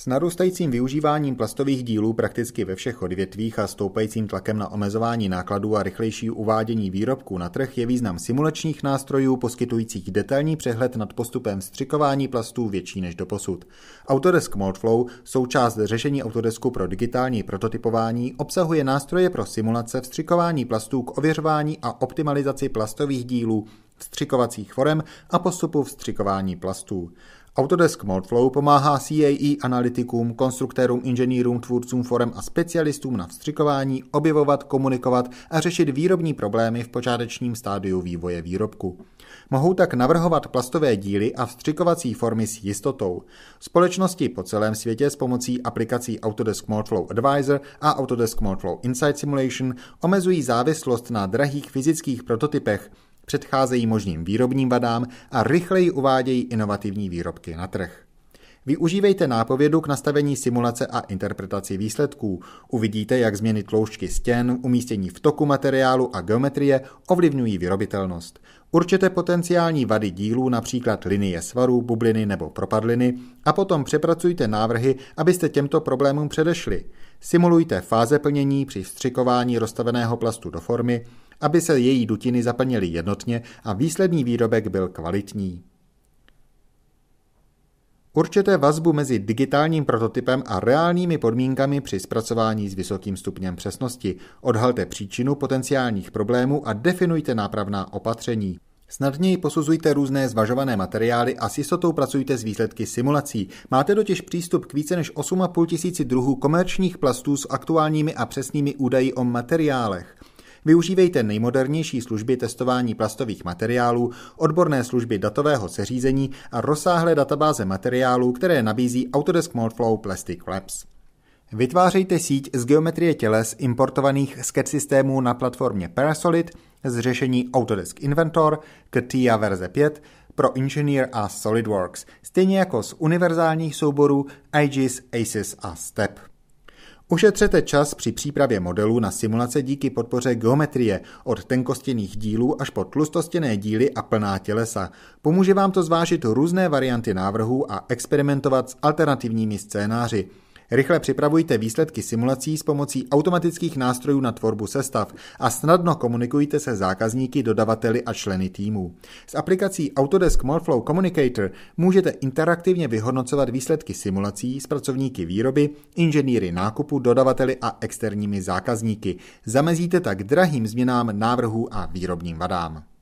S narůstajícím využíváním plastových dílů prakticky ve všech odvětvích a stoupajícím tlakem na omezování nákladů a rychlejší uvádění výrobků na trh je význam simulačních nástrojů poskytujících detailní přehled nad postupem střikování plastů větší než doposud. Autodesk Moldflow, součást řešení Autodesku pro digitální prototypování, obsahuje nástroje pro simulace vstřikování plastů k ověřování a optimalizaci plastových dílů vstřikovacích forem a postupu vstřikování plastů. Autodesk Moldflow pomáhá CAE analytikům, konstruktérům, inženýrům, tvůrcům forem a specialistům na vstřikování objevovat, komunikovat a řešit výrobní problémy v počátečním stádiu vývoje výrobku. Mohou tak navrhovat plastové díly a vstřikovací formy s jistotou. Společnosti po celém světě s pomocí aplikací Autodesk Moldflow Advisor a Autodesk Moldflow Insight Simulation omezují závislost na drahých fyzických prototypech, předcházejí možným výrobním vadám a rychleji uvádějí inovativní výrobky na trh. Využívejte nápovědu k nastavení simulace a interpretaci výsledků. Uvidíte, jak změny tloušťky stěn, umístění v toku materiálu a geometrie ovlivňují vyrobitelnost. Určete potenciální vady dílů, například linie svarů, bubliny nebo propadliny, a potom přepracujte návrhy, abyste těmto problémům předešli. Simulujte fáze plnění při vstřikování rozstaveného plastu do formy, aby se její dutiny zaplnily jednotně a výsledný výrobek byl kvalitní. Určité vazbu mezi digitálním prototypem a reálnými podmínkami při zpracování s vysokým stupněm přesnosti. Odhalte příčinu potenciálních problémů a definujte nápravná opatření. Snadněji posuzujte různé zvažované materiály a s jistotou pracujte s výsledky simulací. Máte totiž přístup k více než 8,5 tisíci druhů komerčních plastů s aktuálními a přesnými údaji o materiálech. Využívejte nejmodernější služby testování plastových materiálů, odborné služby datového seřízení a rozsáhlé databáze materiálů, které nabízí Autodesk Moldflow Plastic Labs. Vytvářejte síť z geometrie těles importovaných z CAD systémů na platformě Parasolid z řešení Autodesk Inventor, CATIA verze 5, pro Engineer a SolidWorks, stejně jako z univerzálních souborů IGIS, ACES a STEP. Ušetřete čas při přípravě modelu na simulace díky podpoře geometrie od tenkostěných dílů až po tlustostěné díly a plná tělesa. Pomůže vám to zvážit různé varianty návrhů a experimentovat s alternativními scénáři. Rychle připravujte výsledky simulací s pomocí automatických nástrojů na tvorbu sestav a snadno komunikujte se zákazníky, dodavateli a členy týmu. S aplikací Autodesk Morflow Communicator můžete interaktivně vyhodnocovat výsledky simulací s pracovníky výroby, inženýry nákupu, dodavateli a externími zákazníky. Zamezíte tak drahým změnám návrhů a výrobním vadám.